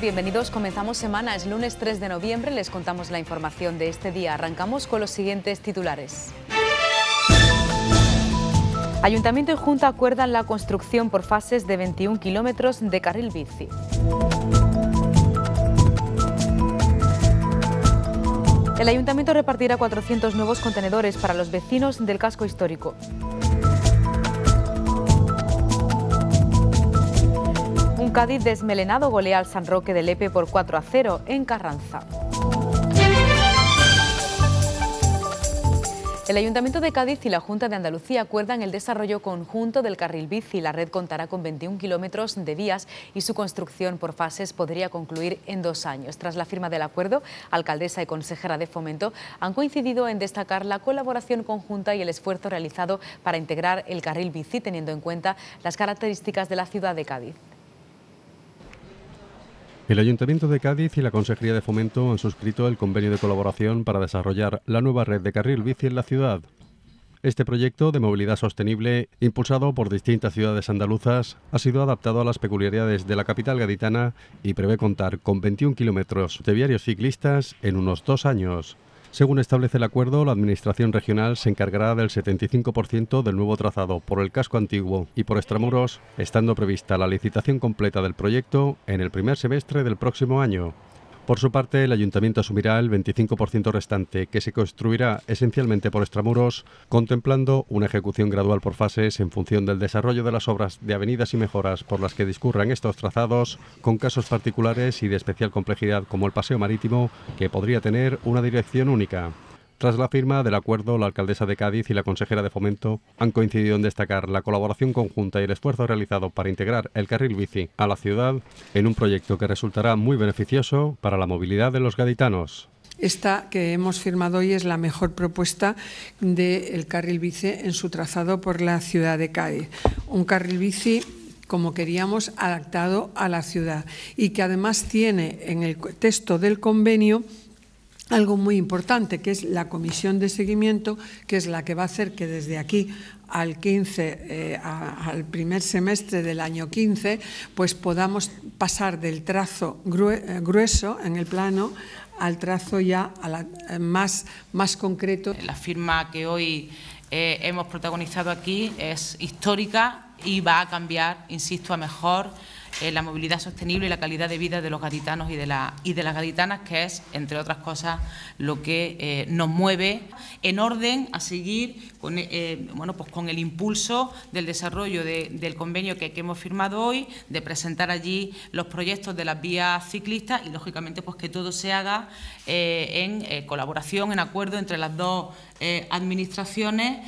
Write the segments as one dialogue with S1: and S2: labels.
S1: Bienvenidos. Comenzamos semana. Es lunes 3 de noviembre. Les contamos la información de este día. Arrancamos con los siguientes titulares. Ayuntamiento y Junta acuerdan la construcción por fases de 21 kilómetros de carril bici. El ayuntamiento repartirá 400 nuevos contenedores para los vecinos del casco histórico. Cádiz desmelenado golea al San Roque de Lepe por 4 a 0 en Carranza. El Ayuntamiento de Cádiz y la Junta de Andalucía acuerdan el desarrollo conjunto del carril bici. La red contará con 21 kilómetros de vías y su construcción por fases podría concluir en dos años. Tras la firma del acuerdo, alcaldesa y consejera de Fomento han coincidido en destacar la colaboración conjunta y el esfuerzo realizado para integrar el carril bici teniendo en cuenta las características de la ciudad de Cádiz.
S2: El Ayuntamiento de Cádiz y la Consejería de Fomento han suscrito el convenio de colaboración para desarrollar la nueva red de carril bici en la ciudad. Este proyecto de movilidad sostenible, impulsado por distintas ciudades andaluzas, ha sido adaptado a las peculiaridades de la capital gaditana y prevé contar con 21 kilómetros de viarios ciclistas en unos dos años. Según establece el acuerdo, la Administración Regional se encargará del 75% del nuevo trazado por el casco antiguo y por extramuros, estando prevista la licitación completa del proyecto en el primer semestre del próximo año. Por su parte, el ayuntamiento asumirá el 25% restante, que se construirá esencialmente por extramuros, contemplando una ejecución gradual por fases en función del desarrollo de las obras de avenidas y mejoras por las que discurran estos trazados, con casos particulares y de especial complejidad como el paseo marítimo, que podría tener una dirección única. Tras la firma del acuerdo, la alcaldesa de Cádiz y la consejera de Fomento han coincidido en destacar la colaboración conjunta y el esfuerzo realizado para integrar el carril bici a la ciudad en un proyecto que resultará muy beneficioso para la movilidad de los gaditanos.
S3: Esta que hemos firmado hoy es la mejor propuesta del carril bici en su trazado por la ciudad de Cádiz. Un carril bici como queríamos, adaptado a la ciudad y que además tiene en el texto del convenio algo muy importante, que es la comisión de seguimiento, que es la que va a hacer que desde aquí al 15, eh, al primer semestre del año 15, pues podamos pasar del trazo eh, grueso en el plano al trazo ya eh, más, concreto. La firma que hoy hemos protagonizado aquí es histórica y va a cambiar, insisto, a mejor
S1: eh, la movilidad sostenible y la calidad de vida de los gaditanos y de, la, y de las gaditanas, que es, entre otras cosas, lo que eh, nos mueve en orden a seguir con, eh, bueno, pues con el impulso del desarrollo del convenio que, hemos firmado hoy, de presentar allí los proyectos de las vías ciclistas y, lógicamente, pues que todo se haga en colaboración, en acuerdo entre las dos administraciones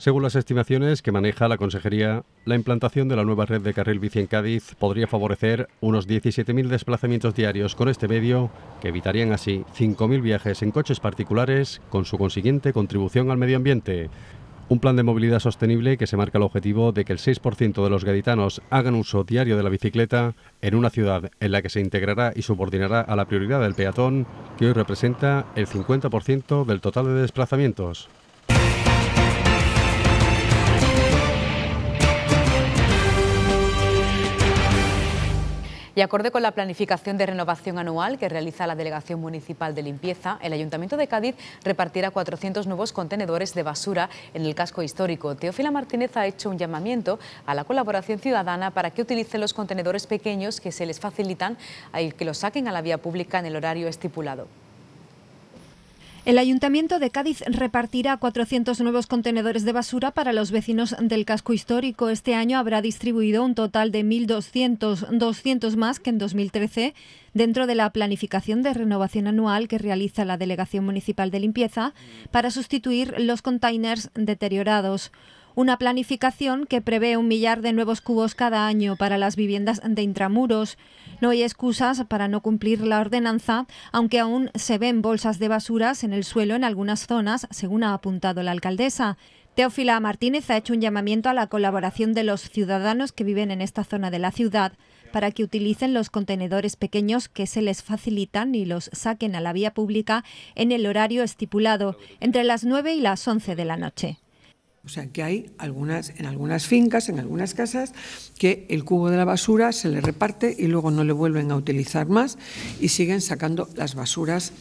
S2: según las estimaciones que maneja la Consejería, la implantación de la nueva red de carril bici en Cádiz podría favorecer unos 17.000 desplazamientos diarios con este medio, que evitarían así 5.000 viajes en coches particulares con su consiguiente contribución al medio ambiente. Un plan de movilidad sostenible que se marca el objetivo de que el 6% de los gaditanos hagan uso diario de la bicicleta en una ciudad en la que se integrará y subordinará a la prioridad del peatón, que hoy representa el 50% del total de desplazamientos.
S1: Y acorde con la planificación de renovación anual que realiza la Delegación Municipal de Limpieza, el Ayuntamiento de Cádiz repartirá 400 nuevos contenedores de basura en el casco histórico. Teófila Martínez ha hecho un llamamiento a la colaboración ciudadana para que utilicen los contenedores pequeños que se les facilitan y que los saquen a la vía pública en el horario estipulado.
S4: El Ayuntamiento de Cádiz repartirá 400 nuevos contenedores de basura para los vecinos del casco histórico. Este año habrá distribuido un total de 1.200, 200 más que en 2013, dentro de la planificación de renovación anual que realiza la Delegación Municipal de Limpieza para sustituir los containers deteriorados. Una planificación que prevé un millar de nuevos cubos cada año para las viviendas de intramuros. No hay excusas para no cumplir la ordenanza, aunque aún se ven bolsas de basuras en el suelo en algunas zonas, según ha apuntado la alcaldesa. Teófila Martínez ha hecho un llamamiento a la colaboración de los ciudadanos que viven en esta zona de la ciudad para que utilicen los contenedores pequeños que se les facilitan y los saquen a la vía pública en el horario estipulado, entre las 9 y las 11 de la noche.
S3: O sea que hay algunas, en algunas fincas, en algunas casas, que el cubo de la basura se le reparte y luego no le vuelven a utilizar más y siguen sacando las basuras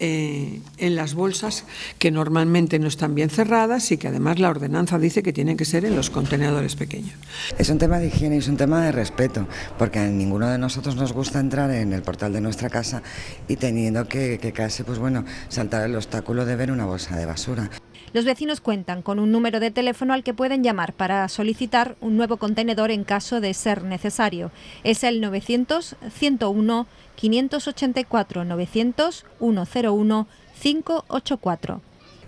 S3: eh, en las bolsas que normalmente no están bien cerradas y que además la ordenanza dice que tienen que ser en los contenedores pequeños.
S5: Es un tema de higiene y es un tema de respeto, porque a ninguno de nosotros nos gusta entrar en el portal de nuestra casa y teniendo que, que casi, pues bueno, saltar el obstáculo de ver una bolsa de basura.
S4: Los vecinos cuentan con un número de teléfono al que pueden llamar para solicitar un nuevo contenedor en caso de ser necesario. Es el 900 101 584 900 101 584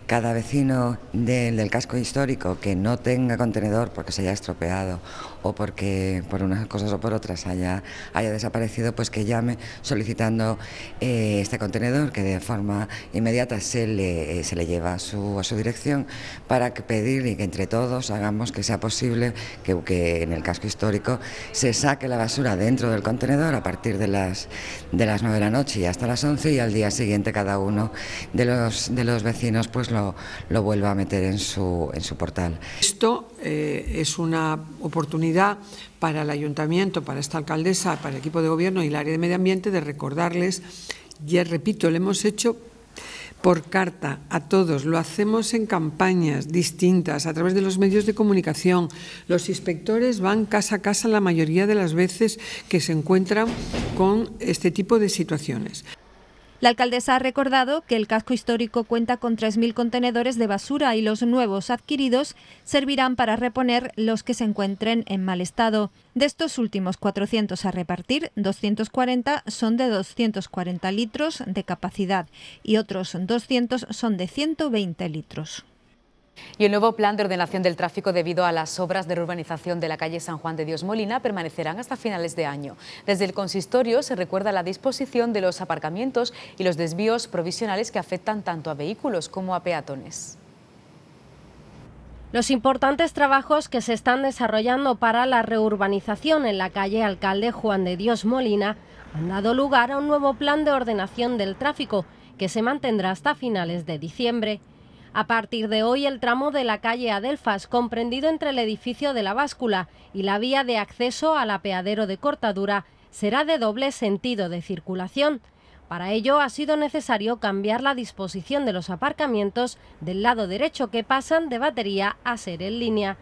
S5: cada vecino del, del casco histórico que no tenga contenedor porque se haya estropeado o porque por unas cosas o por otras haya, haya desaparecido, pues que llame solicitando eh, este contenedor que de forma inmediata se le, eh, se le lleva a su, a su dirección para pedir y que entre todos hagamos que sea posible que, que en el casco histórico se saque la basura dentro del contenedor a partir de las, de las 9 de la noche y hasta las 11 y al día siguiente cada uno de los, de los vecinos pues lo, vuelva a meter en su, en su portal.
S3: Esto eh, es una oportunidad para el ayuntamiento, para esta alcaldesa, para el equipo de gobierno y el área de medio ambiente de recordarles, y repito, lo hemos hecho por carta a todos, lo hacemos en campañas distintas, a través de los medios de comunicación. Los inspectores van casa a casa la mayoría de las veces que se encuentran con este tipo de situaciones.
S4: La alcaldesa ha recordado que el casco histórico cuenta con 3.000 contenedores de basura y los nuevos adquiridos servirán para reponer los que se encuentren en mal estado. De estos últimos 400 a repartir, 240 son de 240 litros de capacidad y otros 200 son de 120 litros. Y el nuevo plan de
S1: ordenación del tráfico debido a las obras de reurbanización de la calle San Juan de Dios Molina permanecerán hasta finales de año. Desde el consistorio se recuerda la disposición de los aparcamientos y los desvíos
S6: provisionales que afectan tanto a vehículos como a peatones. Los importantes trabajos que se están desarrollando para la reurbanización en la calle Alcalde Juan de Dios Molina han dado lugar a un nuevo plan de ordenación del tráfico que se mantendrá hasta finales de diciembre. A partir de hoy, el tramo de la calle Adelfas, comprendido entre el edificio de la báscula y la vía de acceso al apeadero de cortadura, será de doble sentido de circulación. Para ello ha sido necesario cambiar la disposición de los aparcamientos del lado derecho que pasan de batería a ser en línea.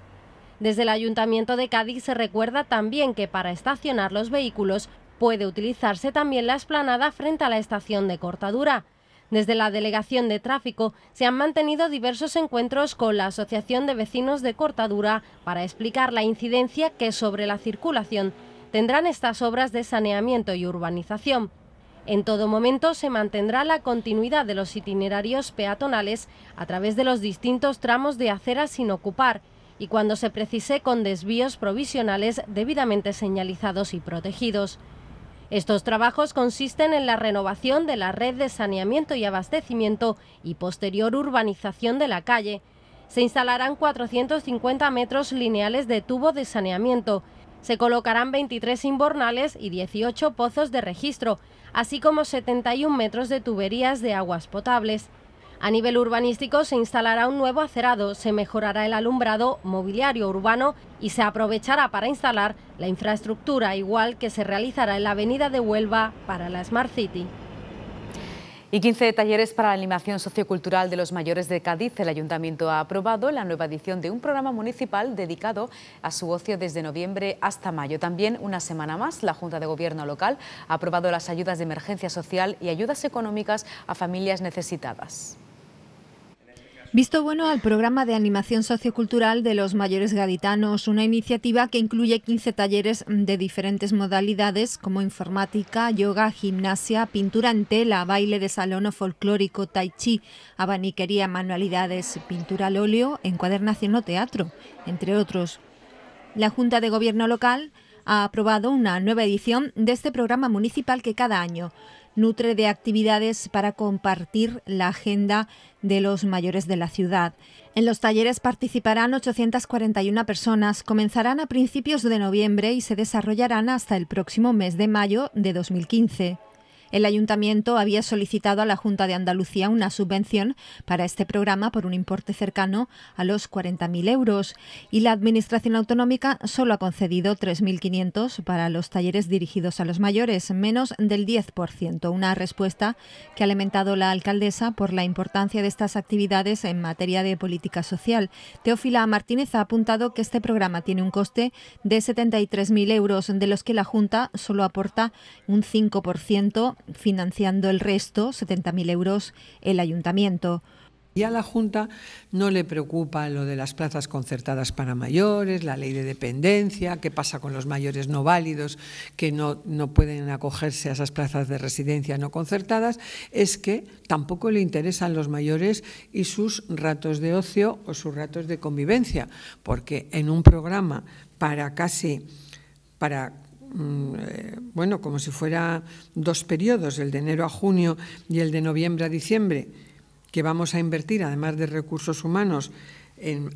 S6: Desde el Ayuntamiento de Cádiz se recuerda también que para estacionar los vehículos puede utilizarse también la esplanada frente a la estación de cortadura. Desde la Delegación de Tráfico se han mantenido diversos encuentros con la Asociación de Vecinos de Cortadura para explicar la incidencia que sobre la circulación tendrán estas obras de saneamiento y urbanización. En todo momento se mantendrá la continuidad de los itinerarios peatonales a través de los distintos tramos de acera sin ocupar y cuando se precise con desvíos provisionales debidamente señalizados y protegidos. Estos trabajos consisten en la renovación de la red de saneamiento y abastecimiento y posterior urbanización de la calle. Se instalarán 450 metros lineales de tubo de saneamiento. Se colocarán 23 inbornales y 18 pozos de registro, así como 71 metros de tuberías de aguas potables. A nivel urbanístico se instalará un nuevo acerado, se mejorará el alumbrado mobiliario urbano y se aprovechará para instalar la infraestructura igual que se realizará en la avenida de Huelva para la Smart City. Y 15
S1: talleres para la animación sociocultural de los mayores de Cádiz. El Ayuntamiento ha aprobado la nueva edición de un programa municipal dedicado a su ocio desde noviembre hasta mayo. También, una semana más, la Junta de Gobierno local ha aprobado las ayudas de emergencia social y ayudas económicas a familias necesitadas.
S4: Visto bueno al programa de animación sociocultural de los mayores gaditanos, una iniciativa que incluye 15 talleres de diferentes modalidades como informática, yoga, gimnasia, pintura en tela, baile de salón o folclórico, tai chi, abaniquería, manualidades, pintura al óleo, encuadernación o teatro, entre otros. La Junta de Gobierno Local ha aprobado una nueva edición de este programa municipal que cada año nutre de actividades para compartir la agenda de los mayores de la ciudad. En los talleres participarán 841 personas, comenzarán a principios de noviembre y se desarrollarán hasta el próximo mes de mayo de 2015. El ayuntamiento había solicitado a la Junta de Andalucía una subvención para este programa por un importe cercano a los 40.000 euros y la Administración Autonómica solo ha concedido 3.500 para los talleres dirigidos a los mayores, menos del 10%, una respuesta que ha lamentado la alcaldesa por la importancia de estas actividades en materia de política social. Teófila Martínez ha apuntado que este programa tiene un coste de 73.000 euros, de los que la Junta solo aporta un 5% financiando el resto, 70.000 euros, el ayuntamiento.
S3: Y a la Junta no le preocupa lo de las plazas concertadas para mayores, la ley de dependencia, qué pasa con los mayores no válidos que no, no pueden acogerse a esas plazas de residencia no concertadas, es que tampoco le interesan los mayores y sus ratos de ocio o sus ratos de convivencia, porque en un programa para casi para Mm, eh, bueno, como si fuera dos periodos, el de enero a junio y el de noviembre a diciembre, que vamos a invertir, además de recursos humanos,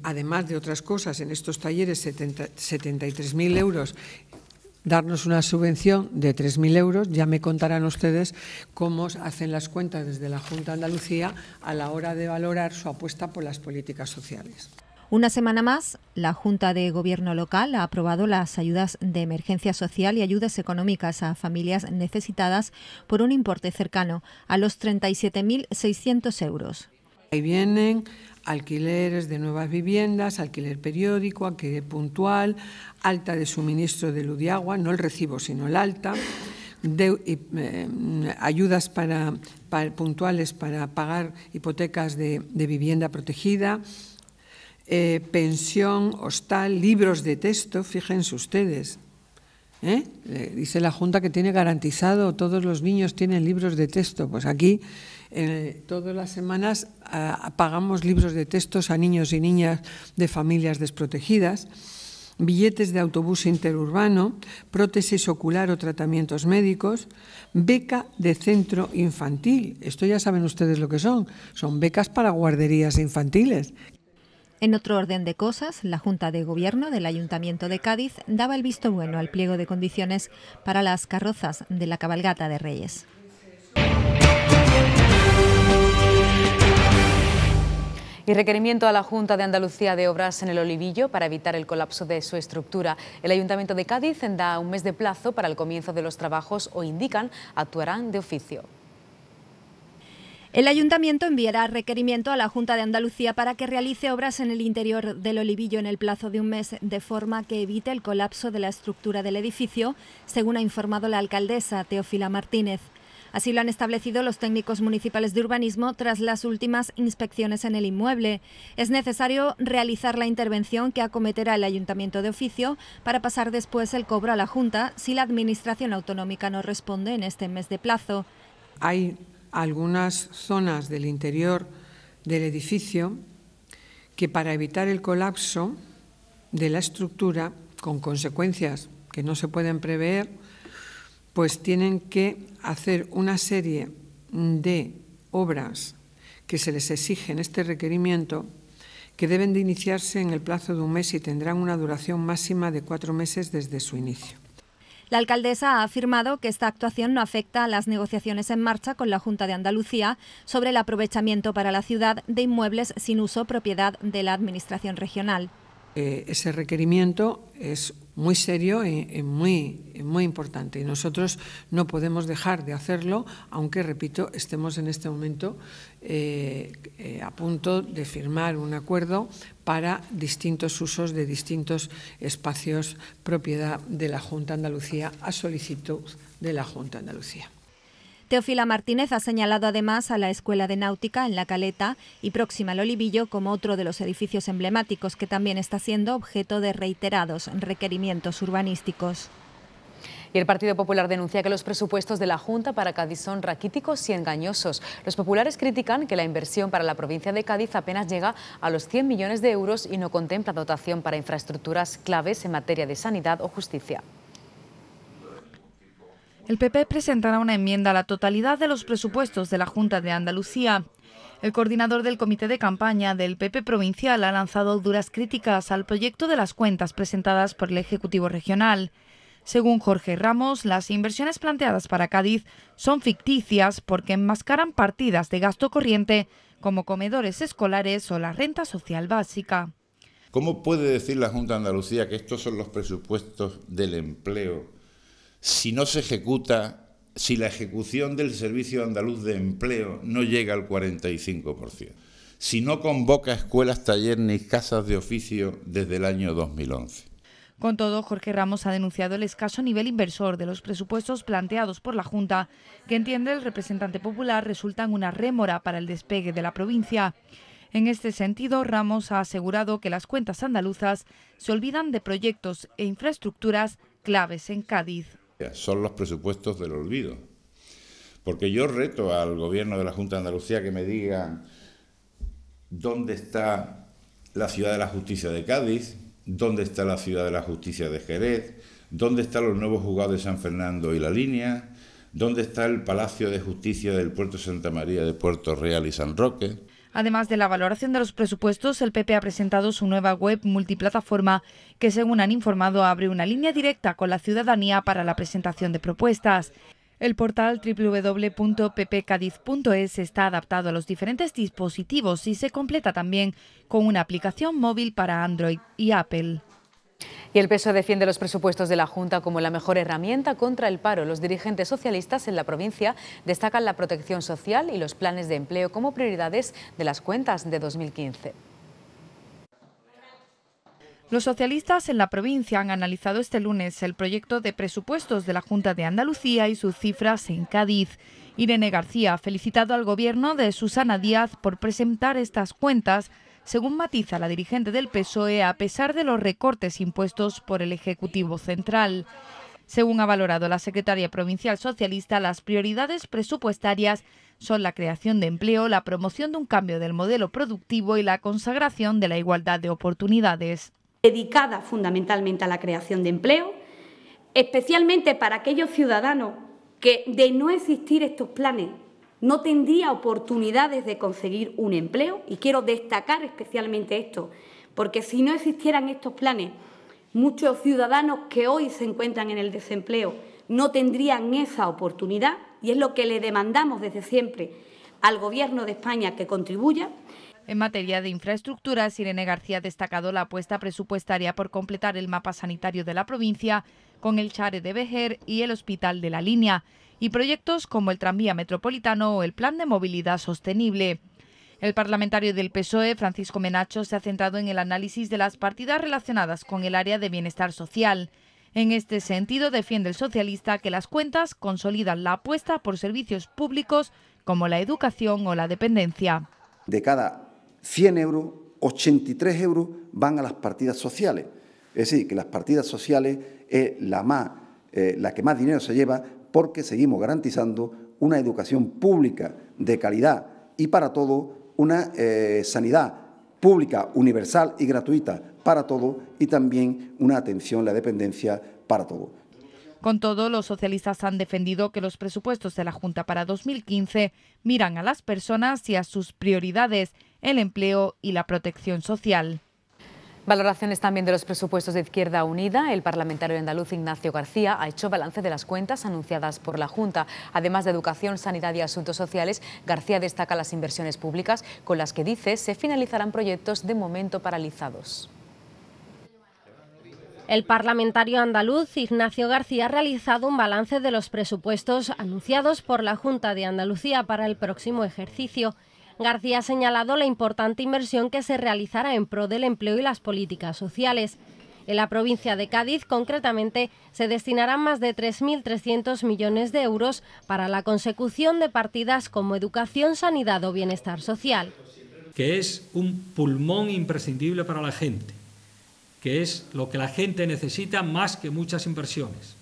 S3: además de otras cosas, en estos talleres 73.000 euros, darnos una subvención de 3.000 euros, ya me contarán ustedes cómo hacen las cuentas desde la Junta de Andalucía a la hora de valorar su apuesta por las políticas sociales. Una semana
S4: más, la Junta de Gobierno Local ha aprobado las ayudas de emergencia social y ayudas económicas a familias necesitadas por un importe cercano a los
S3: 37.600 euros. Ahí vienen alquileres de nuevas viviendas, alquiler periódico, alquiler puntual, alta de suministro de luz y agua, no el recibo, sino el alta, eh, ayudas para, puntuales para pagar hipotecas de vivienda protegida, eh, pensión, hostal, libros de texto, fíjense ustedes. ¿eh? Dice la Junta que tiene garantizado, todos los niños tienen libros de texto. Pues aquí eh, todas las semanas pagamos libros de textos a niños y niñas de familias desprotegidas billetes de autobús interurbano, prótesis ocular o tratamientos médicos, beca de centro infantil. Esto ya saben ustedes lo que son. Son becas para guarderías infantiles.
S4: En otro orden de cosas, la Junta de Gobierno del Ayuntamiento de Cádiz daba el visto bueno al pliego de condiciones para las carrozas de la cabalgata de Reyes.
S1: y requerimiento a la Junta de Andalucía de Obras en el Olivillo para evitar el colapso de su estructura. El Ayuntamiento de Cádiz da un mes de plazo para el comienzo de los trabajos o indican actuarán de oficio.
S4: El ayuntamiento enviará requerimiento a la Junta de Andalucía para que realice obras en el interior del Olivillo en el plazo de un mes, de forma que evite el colapso de la estructura del edificio, según ha informado la alcaldesa Teófila Martínez. Así lo han establecido los técnicos municipales de urbanismo tras las últimas inspecciones en el inmueble. Es necesario realizar la intervención que acometerá el ayuntamiento de oficio para pasar después el cobro a la Junta si la Administración autonómica no responde en este mes de plazo.
S3: Hay algunas zonas del interior del edificio que para evitar el colapso de la estructura, con consecuencias que no se pueden prever, pues tienen que hacer una serie de obras que se les exige en este requerimiento que deben de iniciarse en el plazo de un mes y tendrán una duración máxima de cuatro meses desde su inicio.
S4: La alcaldesa ha afirmado que esta actuación no afecta a las negociaciones en marcha con la Junta de Andalucía sobre el aprovechamiento para la ciudad de inmuebles sin uso propiedad de la Administración regional.
S3: Eh, ese requerimiento es muy serio y, muy, muy importante. Y nosotros no podemos dejar de hacerlo, aunque, repito, estemos en este momento eh, eh, a punto de firmar un acuerdo para distintos usos de distintos espacios propiedad de la Junta de Andalucía a solicitud de la Junta de Andalucía.
S4: Teófila Martínez ha señalado además a la Escuela de Náutica en La Caleta y próxima al Olivillo como otro de los edificios emblemáticos que también está siendo objeto de reiterados requerimientos urbanísticos. Y el
S1: Partido Popular denuncia que los presupuestos de la Junta para Cádiz son raquíticos y engañosos. Los populares critican que la inversión para la provincia de Cádiz apenas llega a los 100 millones de euros y no contempla
S7: dotación para infraestructuras claves en materia de sanidad o justicia el PP presentará una enmienda a la totalidad de los presupuestos de la Junta de Andalucía. El coordinador del comité de campaña del PP provincial ha lanzado duras críticas al proyecto de las cuentas presentadas por el Ejecutivo Regional. Según Jorge Ramos, las inversiones planteadas para Cádiz son ficticias porque enmascaran partidas de gasto corriente como comedores escolares o la renta social básica.
S8: ¿Cómo puede decir la Junta de Andalucía que estos son los presupuestos del empleo? si no se ejecuta, si la ejecución del Servicio Andaluz de Empleo no llega al 45%, si no convoca escuelas, talleres ni casas de oficio desde el año 2011.
S7: Con todo, Jorge Ramos ha denunciado el escaso nivel inversor de los presupuestos planteados por la Junta, que entiende el representante popular resultan una rémora para el despegue de la provincia. En este sentido, Ramos ha asegurado que las cuentas andaluzas se olvidan de proyectos e infraestructuras claves en Cádiz
S8: son los presupuestos del olvido. Porque yo reto al gobierno de la Junta de Andalucía que me diga dónde está la ciudad de la justicia de Cádiz, dónde está la ciudad de la justicia de Jerez, dónde están los nuevos juzgados de San Fernando y la línea, dónde está el Palacio de Justicia del Puerto Santa María de Puerto Real y San Roque
S7: Además de la valoración de los presupuestos, el PP ha presentado su nueva web multiplataforma que, según han informado, abre una línea directa con la ciudadanía para la presentación de propuestas. El portal www.ppcadiz.es está adaptado a los diferentes dispositivos y se completa también con una aplicación móvil para Android y Apple. Y el PSOE defiende los presupuestos de la Junta como la mejor herramienta
S1: contra el paro. Los dirigentes socialistas en la provincia destacan la protección social y los planes de empleo
S7: como prioridades de las cuentas de 2015. Los socialistas en la provincia han analizado este lunes el proyecto de presupuestos de la Junta de Andalucía y sus cifras en Cádiz. Irene García ha felicitado al gobierno de Susana Díaz por presentar estas cuentas según matiza la dirigente del PSOE, a pesar de los recortes impuestos por el Ejecutivo Central. Según ha valorado la secretaria provincial socialista, las prioridades presupuestarias son la creación de empleo, la promoción de un cambio del modelo productivo y la consagración de la igualdad de oportunidades. Dedicada fundamentalmente a la creación de empleo, especialmente para aquellos ciudadanos que de no existir estos planes no tendría oportunidades de conseguir un empleo y quiero destacar especialmente esto, porque si no existieran estos planes, muchos ciudadanos que hoy se encuentran en el desempleo no tendrían esa oportunidad y es lo que le demandamos desde siempre al Gobierno de España que contribuya. En materia de infraestructuras, Irene García ha destacado la apuesta presupuestaria por completar el mapa sanitario de la provincia con el Chare de Vejer y el Hospital de la Línea, y proyectos como el tranvía metropolitano o el Plan de Movilidad Sostenible. El parlamentario del PSOE, Francisco Menacho, se ha centrado en el análisis de las partidas relacionadas con el área de bienestar social. En este sentido, defiende el socialista que las cuentas consolidan la apuesta por servicios públicos como la educación o la dependencia.
S9: De cada 100 euros, 83 euros van a las partidas sociales. Es decir, que las partidas sociales es la, más, eh, la que más dinero se lleva porque seguimos garantizando una educación pública de calidad y para todo, una eh, sanidad pública, universal y gratuita para todo y también una atención a la dependencia para todo.
S7: Con todo, los socialistas han defendido que los presupuestos de la Junta para 2015 miran a las personas y a sus prioridades, el empleo y la protección social.
S1: Valoraciones también de los presupuestos de Izquierda Unida. El parlamentario andaluz Ignacio García ha hecho balance de las cuentas anunciadas por la Junta. Además de educación, sanidad y asuntos sociales, García destaca las inversiones públicas con las que dice se finalizarán proyectos de momento paralizados.
S6: El parlamentario andaluz Ignacio García ha realizado un balance de los presupuestos anunciados por la Junta de Andalucía para el próximo ejercicio García ha señalado la importante inversión que se realizará en pro del empleo y las políticas sociales. En la provincia de Cádiz, concretamente, se destinarán más de 3.300 millones de euros para la consecución de partidas como educación, sanidad o bienestar social.
S10: Que es un pulmón imprescindible para la gente, que es lo que la gente necesita más que muchas inversiones.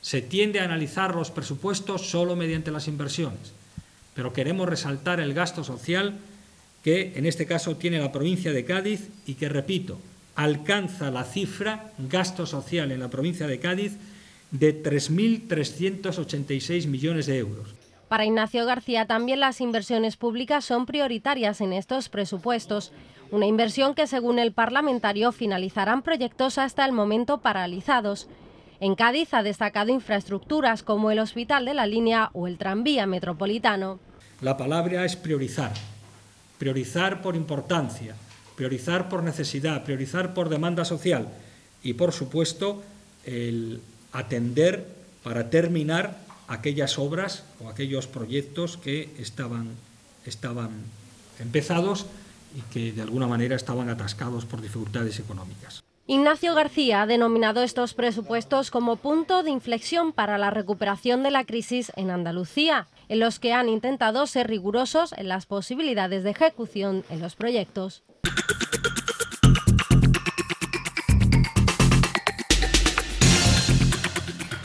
S10: Se tiende a analizar los presupuestos solo mediante las inversiones pero queremos resaltar el gasto social que en este caso tiene la provincia de Cádiz y que, repito, alcanza la cifra gasto social en la provincia de Cádiz de 3.386 millones de euros.
S6: Para Ignacio García también las inversiones públicas son prioritarias en estos presupuestos, una inversión que según el parlamentario finalizarán proyectos hasta el momento paralizados. En Cádiz ha destacado infraestructuras como el hospital de la línea o el tranvía metropolitano.
S10: La palabra es priorizar, priorizar por importancia, priorizar por necesidad, priorizar por demanda social y, por supuesto, el atender para terminar aquellas obras o aquellos proyectos que estaban, estaban empezados y que de alguna manera estaban atascados por dificultades económicas.
S6: Ignacio García ha denominado estos presupuestos como punto de inflexión para la recuperación de la crisis en Andalucía en los que han intentado ser rigurosos en las posibilidades de ejecución en los proyectos.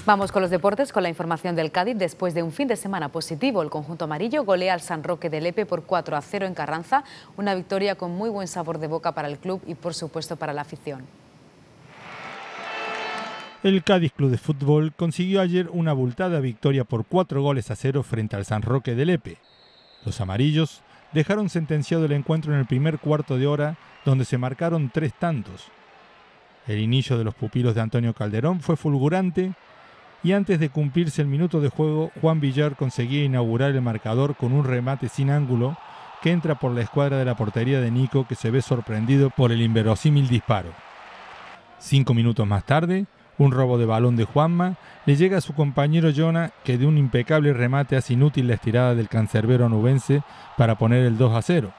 S6: Vamos con los deportes,
S1: con la información del Cádiz. Después de un fin de semana positivo, el conjunto amarillo golea al San Roque de Lepe por 4 a 0 en Carranza, una victoria con muy buen sabor de boca para el club y por supuesto para la afición.
S8: El Cádiz Club de Fútbol consiguió ayer una abultada victoria por cuatro goles a cero frente al San Roque de Lepe. Los amarillos dejaron sentenciado el encuentro en el primer cuarto de hora, donde se marcaron tres tantos. El inicio de los pupilos de Antonio Calderón fue fulgurante y antes de cumplirse el minuto de juego, Juan Villar conseguía inaugurar el marcador con un remate sin ángulo que entra por la escuadra de la portería de Nico que se ve sorprendido por el inverosímil disparo. Cinco minutos más tarde, un robo de balón de Juanma le llega a su compañero Jonah, que de un impecable remate hace inútil la estirada del cancerbero nubense para poner el 2 a 0.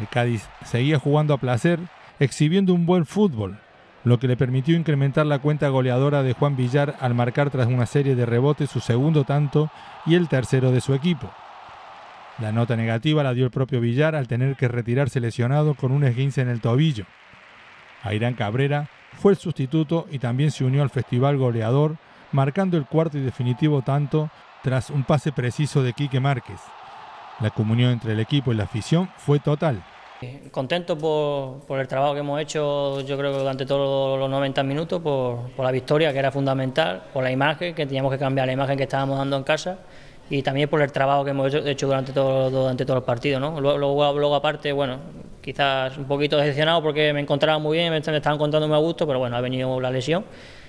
S8: El Cádiz seguía jugando a placer, exhibiendo un buen fútbol, lo que le permitió incrementar la cuenta goleadora de Juan Villar al marcar tras una serie de rebotes su segundo tanto y el tercero de su equipo. La nota negativa la dio el propio Villar al tener que retirarse lesionado con un esguince en el tobillo. Irán Cabrera fue el sustituto y también se unió al festival goleador, marcando el cuarto y definitivo tanto tras un pase preciso de Quique Márquez. La comunión entre el equipo y la afición fue total.
S10: Contento por, el trabajo que hemos hecho, yo creo que durante todos los 90 minutos, por, la victoria que era fundamental, por la imagen, que teníamos que cambiar la imagen que estábamos dando en casa y también por el trabajo que hemos hecho durante todo, durante todo el partido. ¿no? Luego, luego, aparte, bueno, quizás un poquito decepcionado porque me encontraba muy bien, me estaban contando muy a gusto, pero bueno, ha venido la lesión.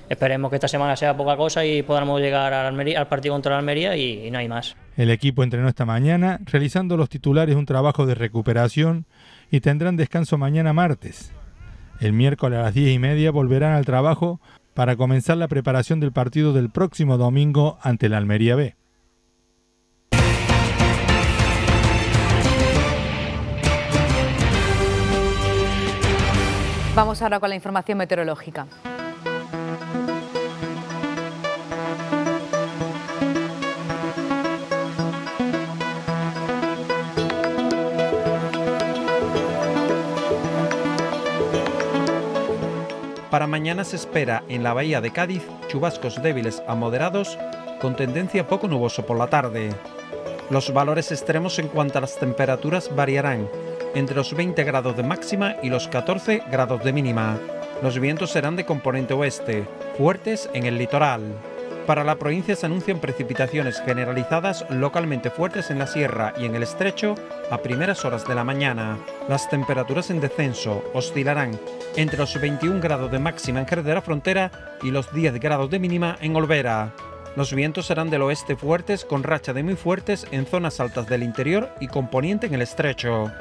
S10: Esperemos que esta semana sea poca cosa y podamos llegar al, partido contra la Almería y, no hay más.
S8: El equipo entrenó esta mañana, realizando los titulares un trabajo de recuperación y tendrán descanso mañana martes. El miércoles a las 10 y media volverán al trabajo para comenzar la preparación del partido del próximo domingo ante la Almería B.
S1: Vamos ahora con la información meteorológica.
S9: Para mañana se espera en la bahía de Cádiz chubascos débiles a moderados con tendencia poco nuboso por la tarde. Los valores extremos en cuanto a las temperaturas variarán entre los 20 grados de máxima y los 14 grados de mínima. Los vientos serán de componente oeste, fuertes en el litoral. Para la provincia se anuncian precipitaciones generalizadas localmente fuertes en la sierra y en el estrecho a primeras horas de la mañana. Las temperaturas en descenso oscilarán entre los 21 grados de máxima en Jerez de la Frontera y los 10 grados de mínima en Olvera. Los vientos serán del oeste fuertes con racha de muy fuertes en zonas altas del interior y componente en el estrecho.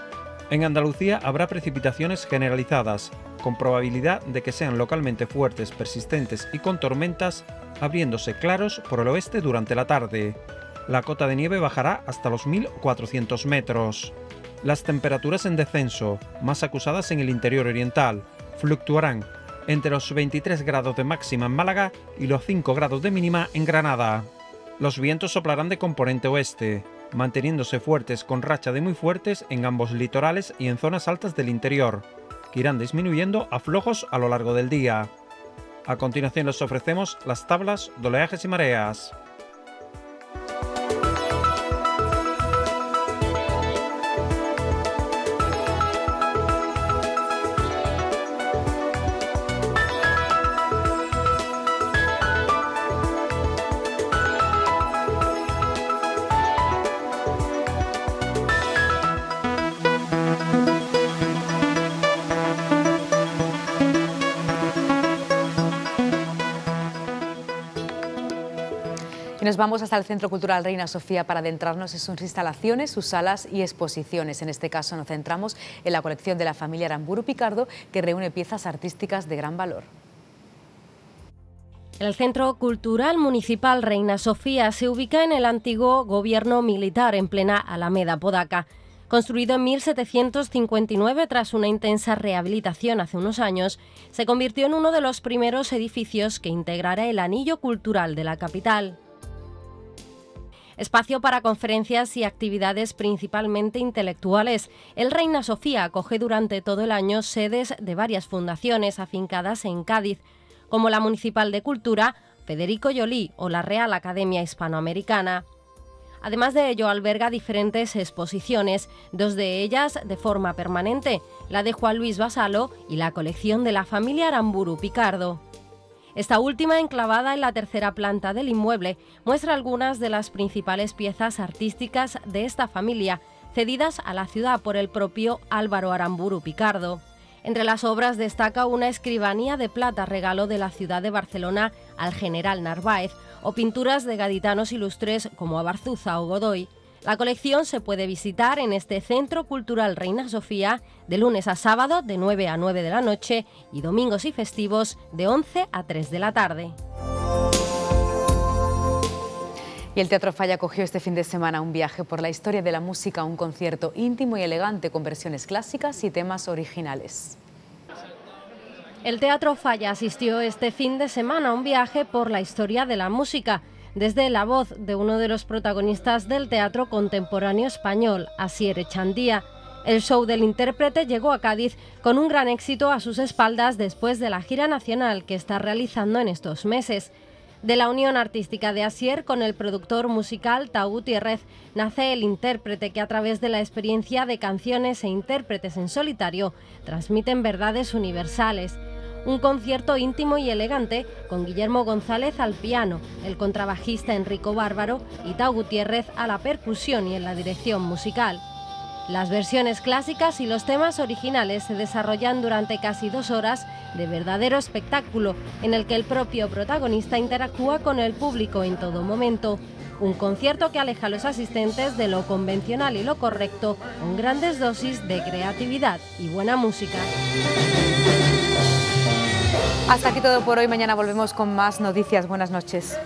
S9: En Andalucía habrá precipitaciones generalizadas, con probabilidad de que sean localmente fuertes, persistentes y con tormentas, abriéndose claros por el oeste durante la tarde. La cota de nieve bajará hasta los 1.400 metros. Las temperaturas en descenso, más acusadas en el interior oriental, fluctuarán entre los 23 grados de máxima en Málaga y los 5 grados de mínima en Granada. Los vientos soplarán de componente oeste, manteniéndose fuertes con racha de muy fuertes en ambos litorales y en zonas altas del interior, que irán disminuyendo a flojos a lo largo del día. A continuación les ofrecemos las tablas, oleajes y mareas.
S1: Pues vamos hasta el Centro Cultural Reina Sofía para adentrarnos en sus instalaciones, sus salas y exposiciones. En este caso nos centramos en la colección de la familia Aramburu Picardo, que reúne piezas
S6: artísticas de gran valor. El Centro Cultural Municipal Reina Sofía se ubica en el antiguo gobierno militar en plena Alameda Podaca. Construido en 1759 tras una intensa rehabilitación hace unos años, se convirtió en uno de los primeros edificios que integrará el anillo cultural de la capital espacio para conferencias y actividades principalmente intelectuales. El Reina Sofía acoge durante todo el año sedes de varias fundaciones afincadas en Cádiz, como la Municipal de Cultura, Federico Yolí o la Real Academia Hispanoamericana. Además de ello, alberga diferentes exposiciones, dos de ellas de forma permanente, la de Juan Luis Basalo y la colección de la familia Aramburu Picardo. Esta última, enclavada en la tercera planta del inmueble, muestra algunas de las principales piezas artísticas de esta familia, cedidas a la ciudad por el propio Álvaro Aramburu Picardo. Entre las obras destaca una escribanía de plata regalo de la ciudad de Barcelona al general Narváez o pinturas de gaditanos ilustres como Abarzuza o Godoy. La colección se puede visitar en este Centro Cultural Reina Sofía de lunes a sábado de 9 a 9 de la noche y domingos y festivos de 11 a 3 de la tarde.
S1: Y el Teatro Falla cogió este fin de semana un viaje por la historia de la música, un concierto
S6: íntimo y elegante con versiones clásicas y temas originales. El Teatro Falla asistió este fin de semana a un viaje por la historia de la música desde la voz de uno de los protagonistas del teatro contemporáneo español, Asier Echandía. El show del intérprete llegó a Cádiz con un gran éxito a sus espaldas después de la gira nacional que está realizando en estos meses. De la unión artística de Asier con el productor musical Tau Gutiérrez nace el intérprete que a través de la experiencia de canciones e intérpretes en solitario transmiten verdades universales un concierto íntimo y elegante con Guillermo González al piano, el contrabajista Enrico Bárbaro y Tau Gutiérrez a la percusión y en la dirección musical. Las versiones clásicas y los temas originales se desarrollan durante casi dos horas de verdadero espectáculo en el que el propio protagonista interactúa con el público en todo momento. Un concierto que aleja a los asistentes de lo convencional y lo correcto con grandes dosis de creatividad y buena música.
S1: Hasta aquí todo por hoy. Mañana volvemos con más noticias. Buenas noches.